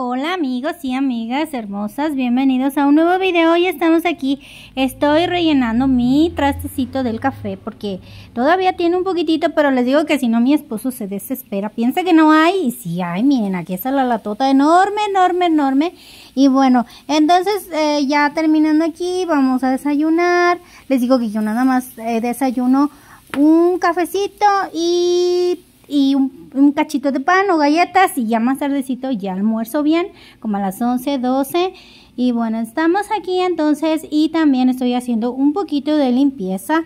Hola amigos y amigas hermosas, bienvenidos a un nuevo video. Hoy estamos aquí, estoy rellenando mi trastecito del café porque todavía tiene un poquitito, pero les digo que si no mi esposo se desespera, piensa que no hay y si hay, miren, aquí está la latota enorme, enorme, enorme. Y bueno, entonces eh, ya terminando aquí, vamos a desayunar. Les digo que yo nada más eh, desayuno un cafecito y y un, cachito de pan o galletas y ya más tardecito ya almuerzo bien, como a las 11, 12. Y bueno, estamos aquí entonces y también estoy haciendo un poquito de limpieza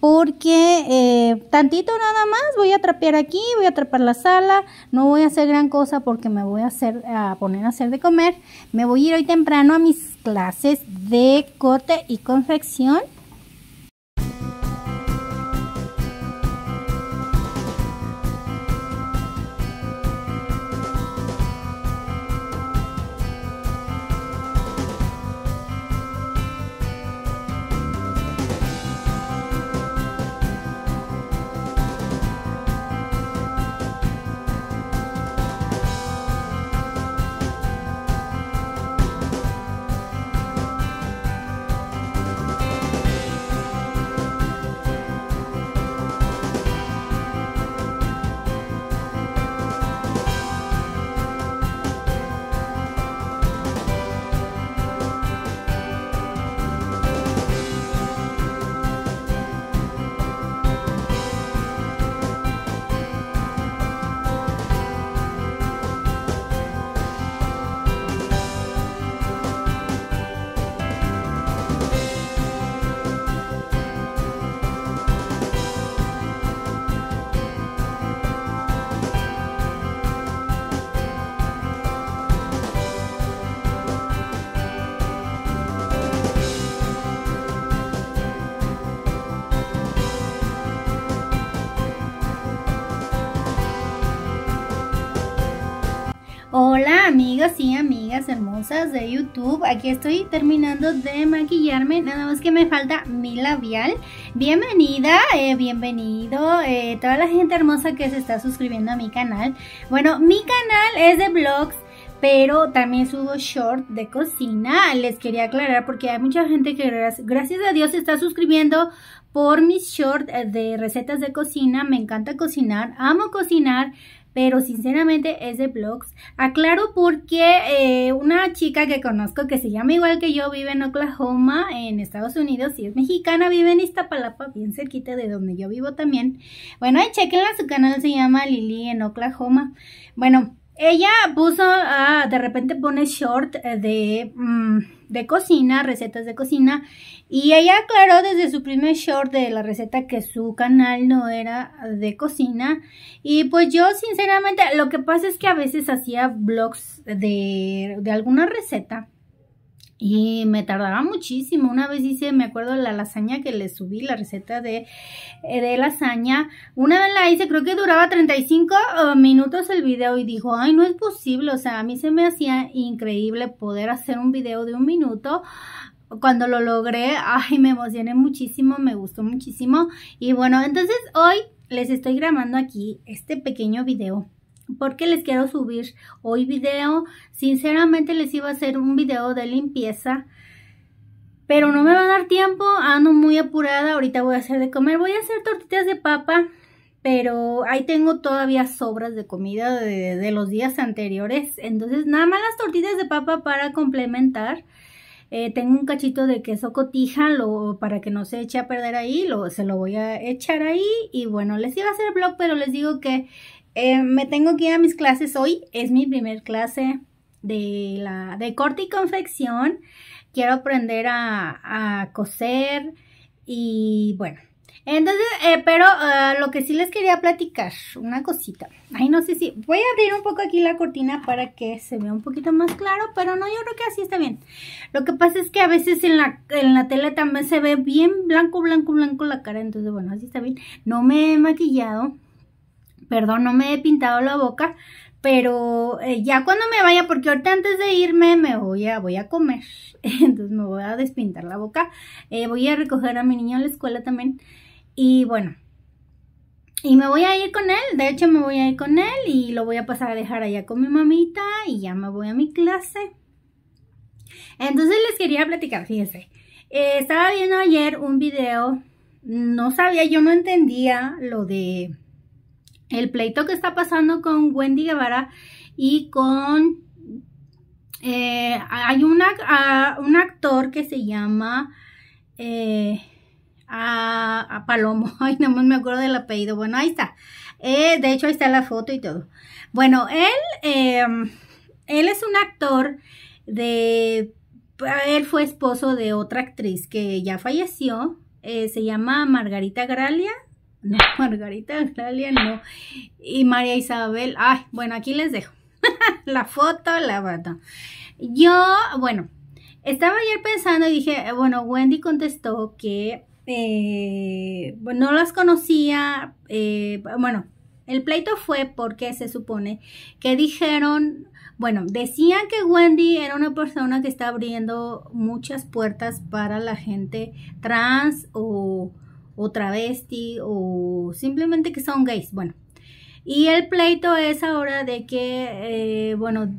porque eh, tantito nada más voy a trapear aquí, voy a trapear la sala, no voy a hacer gran cosa porque me voy a, hacer, a poner a hacer de comer. Me voy a ir hoy temprano a mis clases de corte y confección Así amigas hermosas de YouTube, aquí estoy terminando de maquillarme, nada más que me falta mi labial. Bienvenida, eh, bienvenido, eh, toda la gente hermosa que se está suscribiendo a mi canal. Bueno, mi canal es de vlogs pero también subo short de cocina. Les quería aclarar porque hay mucha gente que gracias a Dios se está suscribiendo por mis short eh, de recetas de cocina. Me encanta cocinar, amo cocinar, pero sinceramente es de blogs. Aclaro porque eh, una chica que conozco que se llama igual que yo vive en Oklahoma, en Estados Unidos, y es mexicana, vive en Iztapalapa, bien cerquita de donde yo vivo también. Bueno, chequenla, su canal se llama Lili en Oklahoma. Bueno, ella puso, ah, de repente pone short eh, de, mm, de cocina, recetas de cocina, y ella aclaró desde su primer short de la receta que su canal no era de cocina. Y pues yo sinceramente, lo que pasa es que a veces hacía blogs de, de alguna receta y me tardaba muchísimo. Una vez hice, me acuerdo la lasaña que le subí, la receta de, eh, de lasaña. Una vez la hice, creo que duraba 35 ah, minutos el video y dijo, ay, no es posible. O sea, a mí se me hacía increíble poder hacer un video de un minuto cuando lo logré, ay, me emocioné muchísimo, me gustó muchísimo. Y bueno, entonces hoy les estoy grabando aquí este pequeño video porque les quiero subir hoy video. Sinceramente les iba a hacer un video de limpieza, pero no me va a dar tiempo, ando muy apurada, ahorita voy a hacer de comer, voy a hacer tortitas de papa, pero ahí tengo todavía sobras de comida de, los días anteriores, entonces nada más las tortitas de papa para complementar. Eh, tengo un cachito de queso cotija para que no se eche a perder ahí, lo, se lo voy a echar ahí y bueno, les iba a hacer vlog, pero les digo que eh, me tengo que ir a mis clases hoy, es mi primer clase de, la, de corte y confección. Quiero aprender a, coser y bueno. Entonces, eh, pero eh, lo que sí les quería platicar, una cosita. Ay, no sé si... Voy a abrir un poco aquí la cortina para que se vea un poquito más claro, pero no, yo creo que así está bien. Lo que pasa es que a veces en la, en la tele también se ve bien blanco, blanco, blanco la cara, entonces bueno, así está bien. No me he maquillado, perdón, no me he pintado la boca, pero eh, ya cuando me vaya, porque ahorita antes de irme me voy a, voy a comer, entonces me voy a despintar la boca, eh, voy a recoger a mi niño a la escuela también y bueno, y me voy a ir con él, de hecho me voy a ir con él y lo voy a pasar a dejar allá con mi mamita y ya me voy a mi clase. Entonces les quería platicar, fíjense, eh, estaba viendo ayer un video, no sabía, yo no entendía lo de el pleito que está pasando con Wendy Guevara y con... Eh, hay un actor que se llama eh, a, Palomo, ay, no me acuerdo del apellido, bueno, ahí está. Eh, de hecho, ahí está la foto y todo. Bueno, él, em, él es un actor de... Él fue esposo de otra actriz que ya falleció, se llama Margarita Gralia, no, Margarita no. Y María Isabel, ay, bueno, aquí les dejo la foto, la bata. Yo, bueno, estaba ayer pensando y dije, eh, bueno, Wendy contestó que eh, no las conocía, eh, bueno, el pleito fue porque se supone que dijeron, bueno, decían que Wendy era una persona que está abriendo muchas puertas para la gente trans o o travesti o simplemente que son gays, bueno. Y el pleito es ahora de que, eh, bueno,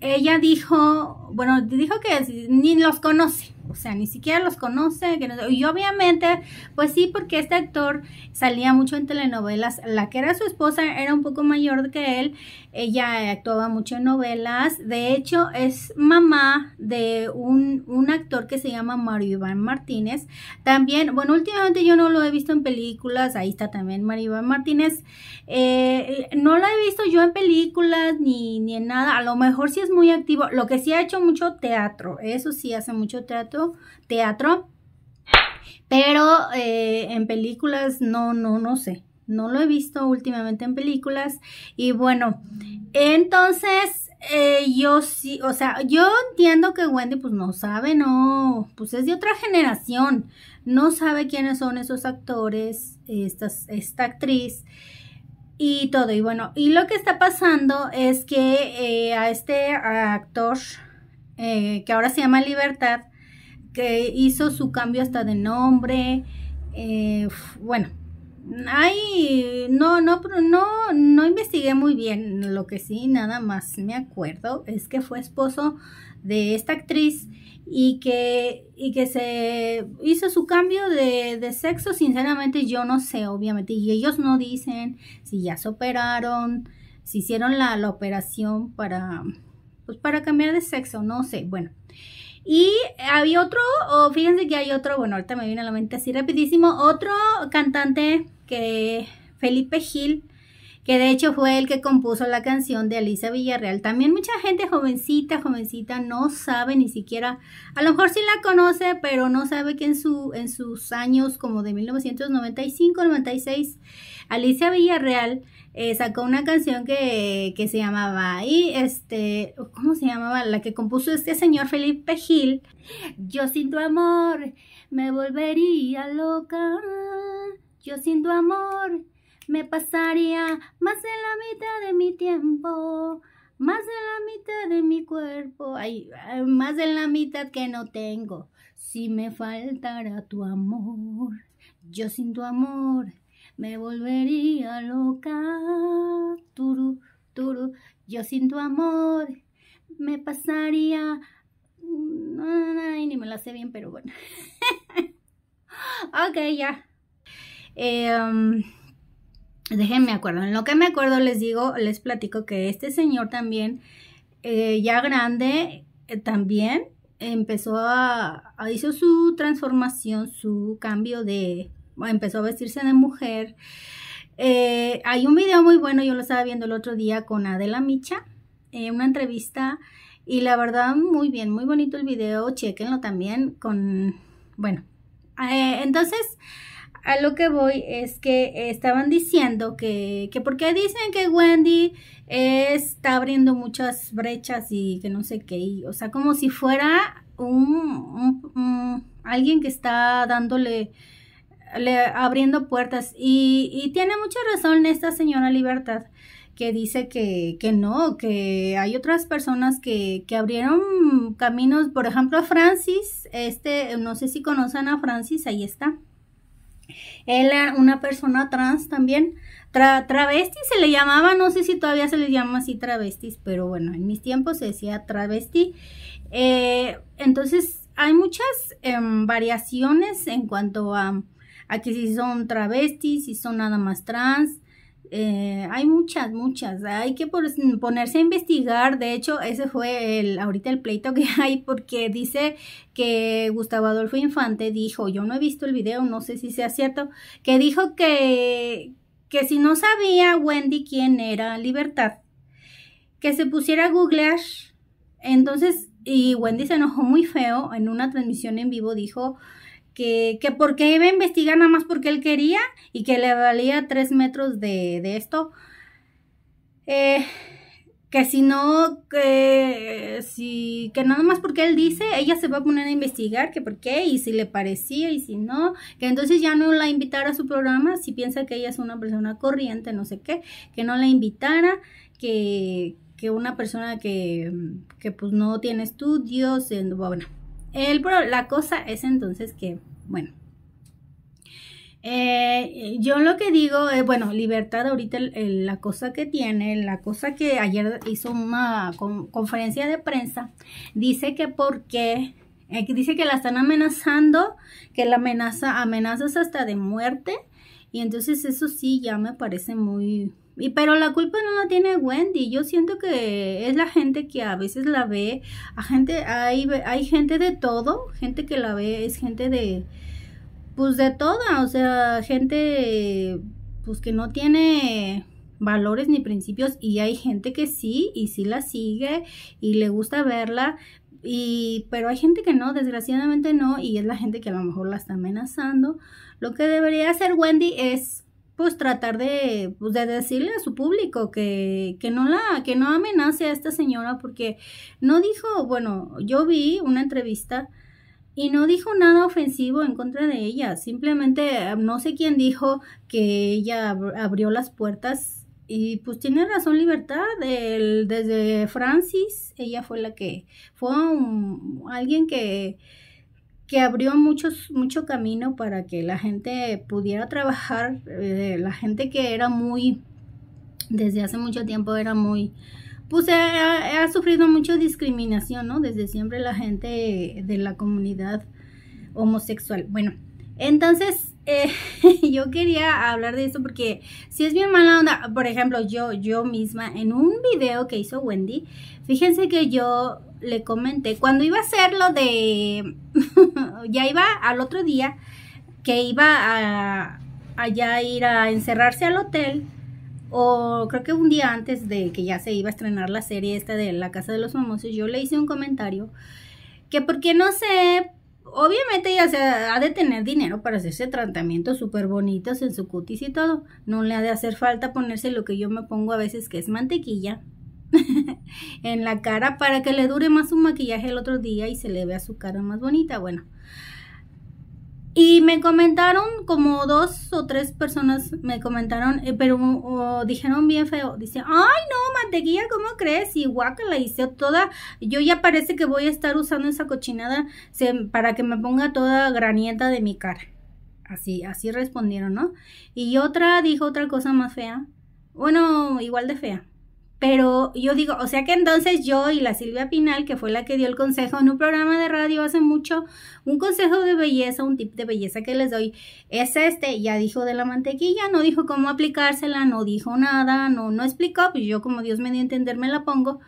ella dijo, bueno, dijo que ni los conoce, o sea, ni siquiera los conoce. Que y obviamente, pues sí, porque este actor salía mucho en telenovelas. La que era su esposa era un poco mayor que él. Ella actuaba mucho en novelas. De hecho, es mamá de un, actor que se llama Mario Iván Martínez. También, bueno, últimamente yo no lo he visto en películas. Ahí está también Mario Iván Martínez. Eh, no lo he visto yo en películas ni, ni en nada. A lo mejor sí es muy activo. Lo que sí ha hecho mucho teatro. Eso sí hace mucho teatro teatro, pero eh, en películas no, no, no sé. No lo he visto últimamente en películas. Y bueno, entonces eh, yo sí, o sea, yo entiendo que Wendy pues no sabe, no, pues es de otra generación. No sabe quiénes son esos actores, esta actriz y todo. Y bueno, y lo que está pasando es que eh, a este actor, que ahora se llama Libertad, que hizo su cambio hasta de nombre, eh, bueno, Ay, no, no, no, no investigué muy bien. Lo que sí, nada más me acuerdo es que fue esposo de esta actriz y que, y que se hizo su cambio de, sexo. Sinceramente, yo no sé, obviamente. Y ellos no dicen si ya se operaron, si hicieron la, la operación para, pues para cambiar de sexo, no sé. Bueno. Y había otro, o fíjense que hay otro, bueno, ahorita me viene a la mente así rapidísimo, otro cantante que Felipe Gil, que de hecho fue el que compuso la canción de Alicia Villarreal. También mucha gente jovencita, jovencita, no sabe ni siquiera, a lo mejor sí la conoce, pero no sabe que en, su, en sus años como de 1995, 96, Alicia Villarreal eh, sacó una canción que, que, se llamaba, y este, ¿cómo se llamaba? La que compuso este señor Felipe Gil, Yo sin tu amor me volvería loca, yo sin tu amor me pasaría más de la mitad de mi tiempo, más de la mitad de mi cuerpo, ay, eh, más de la mitad que no tengo, si me faltara tu amor, yo sin tu amor me volvería loca. Turu, turu, yo sin tu amor me pasaría... Ay, ni me la sé bien, pero bueno. ok, ya. Em, déjenme acuerdo. En lo que me acuerdo les digo, les platico que este señor también, eh, ya grande, eh, también empezó a, hizo su transformación, su cambio de, empezó a vestirse de mujer. Eh, hay un video muy bueno, yo lo estaba viendo el otro día con Adela Micha, eh, una entrevista, y la verdad, muy bien, muy bonito el video, chequenlo también con, bueno, eh, entonces, a lo que voy es que estaban diciendo que, que porque dicen que Wendy está abriendo muchas brechas y que no sé qué, o sea, como si fuera un alguien que está dándole abriendo puertas. Y, tiene mucha razón esta señora Libertad que dice que, no, que hay otras personas que, abrieron caminos, por ejemplo, a Francis, este, no sé si conocen a Francis, ahí está. Él era una persona trans también, travesti se le llamaba, no sé si todavía se le llama así travestis, pero bueno, en mis tiempos se decía travesti. Eh, entonces, hay muchas em, variaciones en cuanto a aquí si son travestis, si son nada más trans, eh, hay muchas, muchas. Hay que ponerse a investigar. De hecho, ese fue el, ahorita el pleito que hay porque dice que Gustavo Adolfo Infante dijo, yo no he visto el video, no sé si sea cierto, que dijo que, que si no sabía Wendy quién era Libertad, que se pusiera a googlear. Entonces, y Wendy se enojó muy feo en una transmisión en vivo, dijo que, que porque iba a investigar nada más porque él quería y que le valía tres metros de, esto. Eh, que si no, que si, que nada más porque él dice, ella se va a poner a investigar que por qué y si le parecía y si no, que entonces ya no la invitara a su programa si piensa que ella es una persona corriente, no sé qué, que no la invitara, que, una persona que, que pues no tiene estudios, bueno, el, la cosa es entonces que bueno, eh, yo lo que digo es, eh, bueno, Libertad ahorita la cosa que tiene, la cosa que ayer hizo una conferencia de prensa, dice que porque, eh, dice que la están amenazando, que la amenaza, amenazas hasta de muerte, y entonces eso sí ya me parece muy, y, pero la culpa no la tiene Wendy. Yo siento que es la gente que a veces la ve. A gente, hay, hay gente de todo. Gente que la ve es gente de. Pues de toda. O sea, gente. Pues que no tiene valores ni principios. Y hay gente que sí. Y sí la sigue. Y le gusta verla y pero hay gente que no, desgraciadamente no, y es la gente que a lo mejor la está amenazando. Lo que debería hacer Wendy es pues tratar pues, de, decirle a su público que, no la, que no amenace a esta señora porque no dijo, bueno, yo vi una entrevista y no dijo nada ofensivo en contra de ella, simplemente no sé quién dijo que ella abrió las puertas y pues tiene razón libertad, desde Francis, ella fue la que fue un, alguien que que abrió muchos, mucho camino para que la gente pudiera trabajar, eh, la gente que era muy, desde hace mucho tiempo era muy, pues ha, eh, eh, ha, sufrido mucha discriminación, ¿no? Desde siempre la gente de la comunidad homosexual. Bueno, entonces, eh, yo quería hablar de eso porque si es bien mala onda, por ejemplo, yo, yo misma en un video que hizo Wendy, fíjense que yo le comenté, cuando iba a hacer lo de, ya iba al otro día, que iba a, allá ir a encerrarse al hotel, o creo que un día antes de que ya se iba a estrenar la serie esta de La Casa de los Famosos, yo le hice un comentario que porque no sé Obviamente ella se ha, de tener dinero para hacerse tratamientos súper bonitos en su cutis y todo. No le ha de hacer falta ponerse lo que yo me pongo a veces, que es mantequilla, en la cara para que le dure más su maquillaje el otro día y se le vea su cara más bonita. Bueno, y me comentaron como dos o tres personas me comentaron, eh, pero dijeron bien feo, dice, ay no, mantequilla, ¿cómo crees? Y guaca la hice toda, yo ya parece que voy a estar usando esa cochinada para que me ponga toda granieta de mi cara. Así, así respondieron, ¿no? Y otra dijo otra cosa más fea, bueno, igual de fea. Pero yo digo, o sea que entonces yo y la Silvia Pinal, que fue la que dio el consejo en un programa de radio hace mucho, un consejo de belleza, un tip de belleza que les doy, es este, ya dijo de la mantequilla, no dijo cómo aplicársela, no dijo nada, no, no explicó, pues yo como Dios me dio a entender me la pongo.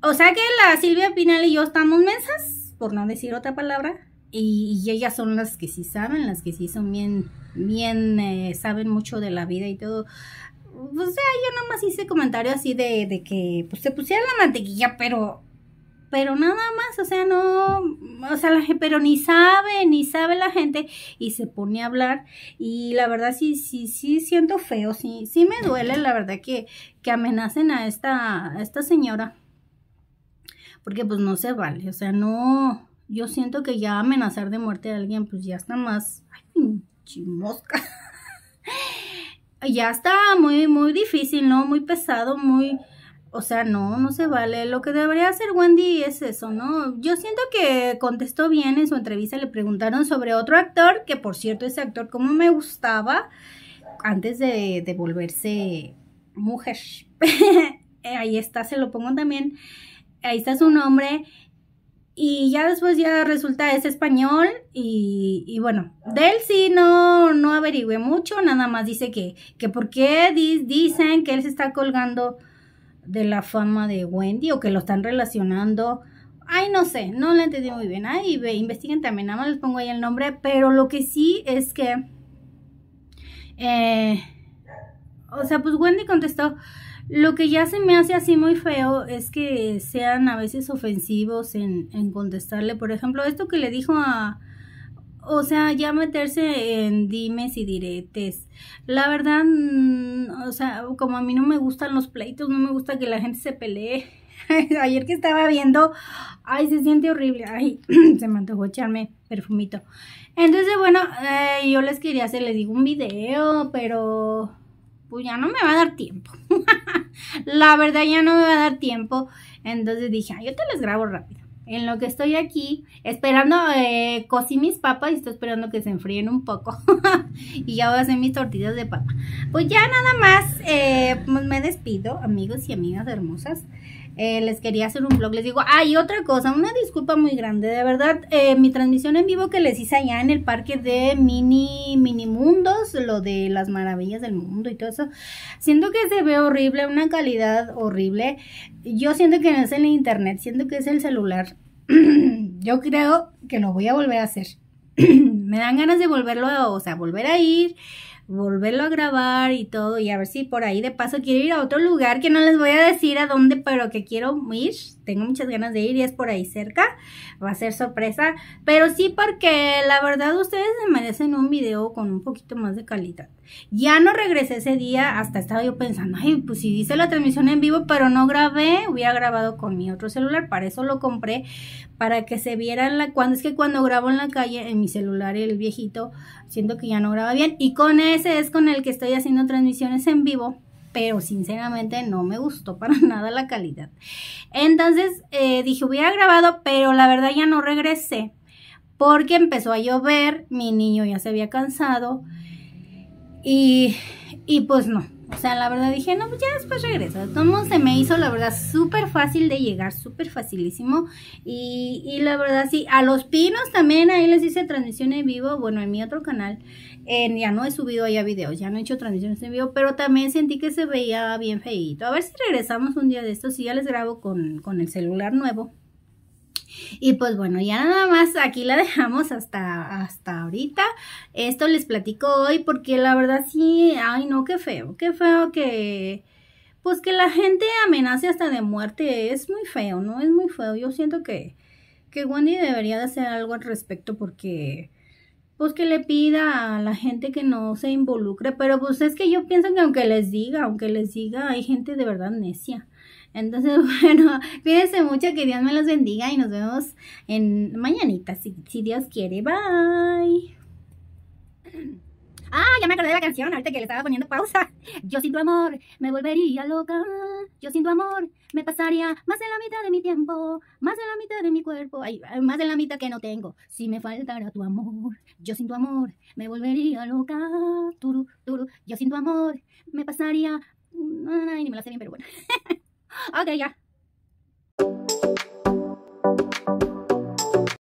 O sea que la Silvia Pinal y yo estamos mensas, por no decir otra palabra, y, ellas son las que sí saben, las que sí son bien, bien, eh, saben mucho de la vida y todo. Pues, o sea, yo nada más hice comentario así de, que pues, se pusiera la mantequilla, pero pero nada más, o sea, no, o sea, la pero ni sabe, ni sabe la gente y se pone a hablar y la verdad sí, sí, sí siento feo, sí, sí me duele la verdad que, que amenacen a esta, esta señora, porque pues no se vale, o sea, no, yo siento que ya amenazar de muerte a alguien, pues ya está más, ay, pinche mosca ya está muy, muy difícil, ¿no? Muy pesado, muy... O sea, no, no se vale. Lo que debería hacer Wendy es eso, ¿no? Yo siento que contestó bien en su entrevista. Le preguntaron sobre otro actor, que por cierto, ese actor como me gustaba antes de, de volverse mujer. Eh, ahí está, se lo pongo también. Ahí está su nombre. Y ya después ya resulta es español y, y, bueno, de él sí no, no mucho, nada más dice que, que por qué dicen que él se está colgando de la fama de Wendy o que lo están relacionando. Ay, no sé, no la entendí muy bien. ahí ve, investiguen también, nada más les pongo ahí el nombre, pero lo que sí es que... Eh, o sea, pues Wendy contestó lo que ya se me hace así muy feo es que sean a veces ofensivos en, contestarle. Por ejemplo, esto que le dijo a, o sea, ya meterse en dimes y diretes. La verdad, mm, o sea, como a mí no me gustan los pleitos, no me gusta que la gente se pelee. Ayer que estaba viendo, ay, se siente horrible, ay, se me antojó echarme perfumito. Entonces, bueno, eh, yo les quería hacer, les digo un video, pero pues ya no me va a dar tiempo. la verdad ya no me va a dar tiempo. Entonces dije, yo te las grabo rápido. En lo que estoy aquí, esperando, eh, cocí mis papas y estoy esperando que se enfríen un poco. y ya voy a hacer mis tortillas de papa. Pues ya nada más, eh, pues me despido, amigos y amigas hermosas. Eh, les quería hacer un blog. Les digo, ah, otra cosa, una disculpa muy grande, de verdad, eh, mi transmisión en vivo que les hice allá en el parque de mini, mini mundos, lo de las maravillas del mundo y todo eso, siento que se ve horrible, una calidad horrible. Yo siento que no es el internet, siento que es el celular. Yo creo que lo voy a volver a hacer. Me dan ganas de volverlo, o sea, volver a ir volverlo a grabar y todo, y a ver si por ahí de paso quiero ir a otro lugar que no les voy a decir a dónde, pero que quiero ir, tengo muchas ganas de ir y es por ahí cerca, va a ser sorpresa, pero sí porque la verdad ustedes se merecen un video con un poquito más de calidad. Ya no regresé ese día, hasta estaba yo pensando, ay, pues si hice la transmisión en vivo, pero no grabé, hubiera grabado con mi otro celular, para eso lo compré, para que se vieran la, cuando es que cuando grabo en la calle, en mi celular el viejito, siento que ya no graba bien, y con él ese es con el que estoy haciendo transmisiones en vivo, pero sinceramente no me gustó para nada la calidad. Entonces eh, dije, hubiera grabado, pero la verdad ya no regresé porque empezó a llover, mi niño ya se había cansado y, y pues no, o sea, la verdad dije, no, pues ya después regreso. Todo se me hizo, la verdad, súper fácil de llegar, súper facilísimo. Y, y, la verdad, sí, a los pinos también, ahí les hice transmisión en vivo, bueno, en mi otro canal. ya no he subido allá videos, ya no he hecho transmisiones en vivo, pero también sentí que se veía bien feíto. A ver si regresamos un día de estos, si ya les grabo con, con el celular nuevo. Y pues bueno, ya nada más aquí la dejamos hasta, hasta ahorita. Esto les platico hoy porque la verdad sí, ay no, qué feo, qué feo que... Pues que la gente amenace hasta de muerte es muy feo, ¿no? Es muy feo. Yo siento que, que Wendy debería de hacer algo al respecto porque pues, que le pida a la gente que no se involucre, pero pues es que yo pienso que aunque les diga, aunque les diga, hay gente de verdad necia. Entonces, bueno, cuídense mucho, que Dios me los bendiga y nos vemos en mañanita, si, si Dios quiere. Bye. Ah, ya me acordé de la canción, ahorita que le estaba poniendo pausa. Yo sin tu amor me volvería loca. Yo sin tu amor me pasaría más de la mitad de mi tiempo, más de la mitad de mi cuerpo, más de la mitad que no tengo. Si me faltara tu amor, yo sin tu amor me volvería loca. Turu, turu. Yo sin tu amor me pasaría... Ay, ni me la sé bien, pero bueno. ok, ya.